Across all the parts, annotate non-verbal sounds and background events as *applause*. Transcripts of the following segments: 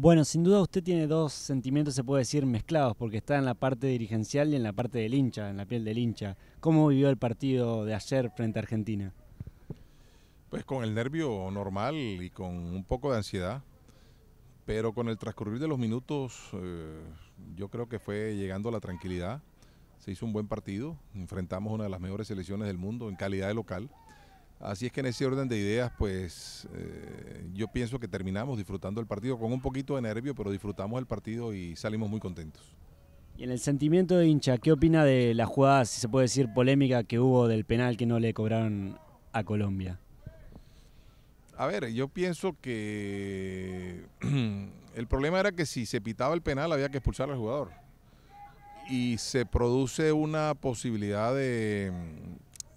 Bueno, sin duda usted tiene dos sentimientos, se puede decir, mezclados, porque está en la parte dirigencial y en la parte del hincha, en la piel del hincha. ¿Cómo vivió el partido de ayer frente a Argentina? Pues con el nervio normal y con un poco de ansiedad, pero con el transcurrir de los minutos eh, yo creo que fue llegando a la tranquilidad. Se hizo un buen partido, enfrentamos una de las mejores selecciones del mundo en calidad de local. Así es que en ese orden de ideas, pues eh, yo pienso que terminamos disfrutando el partido con un poquito de nervio, pero disfrutamos el partido y salimos muy contentos. Y en el sentimiento de hincha, ¿qué opina de la jugada, si se puede decir, polémica que hubo del penal que no le cobraron a Colombia? A ver, yo pienso que *clears throat* el problema era que si se pitaba el penal había que expulsar al jugador. Y se produce una posibilidad de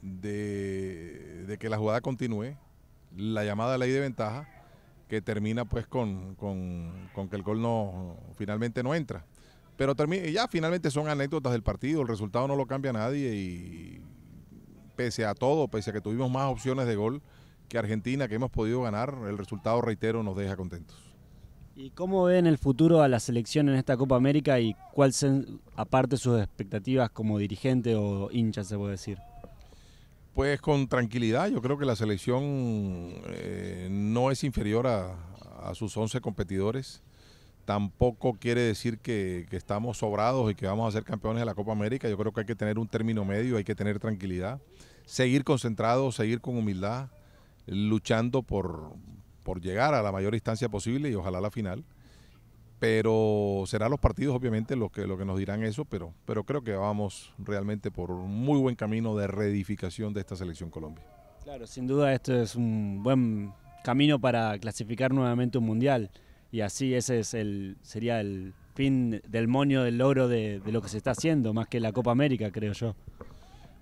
de, que la jugada continúe, la llamada ley de ventaja, que termina pues con, que el gol no finalmente no entra. Pero ya finalmente son anécdotas del partido, el resultado no lo cambia nadie y pese a todo, pese a que tuvimos más opciones de gol que Argentina, que hemos podido ganar, el resultado, reitero, nos deja contentos. ¿Y cómo ven el futuro a la selección en esta Copa América y cuáles son, aparte, sus expectativas como dirigente o hincha, se puede decir? Pues con tranquilidad, yo creo que la selección eh, no es inferior a, sus 11 competidores. Tampoco quiere decir que, estamos sobrados y que vamos a ser campeones de la Copa América. Yo creo que hay que tener un término medio, hay que tener tranquilidad, seguir concentrados, seguir con humildad, luchando por, llegar a la mayor instancia posible y ojalá la final pero serán los partidos obviamente los que, lo que nos dirán eso, pero, pero creo que vamos realmente por un muy buen camino de reedificación de esta selección Colombia. Claro, sin duda esto es un buen camino para clasificar nuevamente un mundial y así ese es el, sería el fin del monio del logro de, lo que se está haciendo, más que la Copa América creo yo.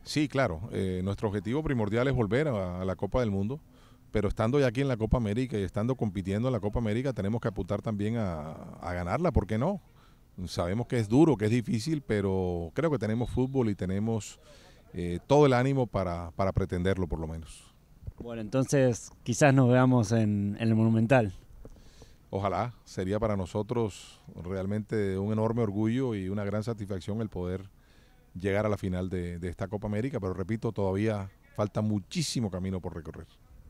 Sí, claro, eh, nuestro objetivo primordial es volver a la Copa del Mundo pero estando ya aquí en la Copa América y estando compitiendo en la Copa América, tenemos que apuntar también a, ganarla, ¿por qué no? Sabemos que es duro, que es difícil, pero creo que tenemos fútbol y tenemos eh, todo el ánimo para, pretenderlo, por lo menos. Bueno, entonces quizás nos veamos en, el Monumental. Ojalá, sería para nosotros realmente un enorme orgullo y una gran satisfacción el poder llegar a la final de esta Copa América, pero repito, todavía falta muchísimo camino por recorrer.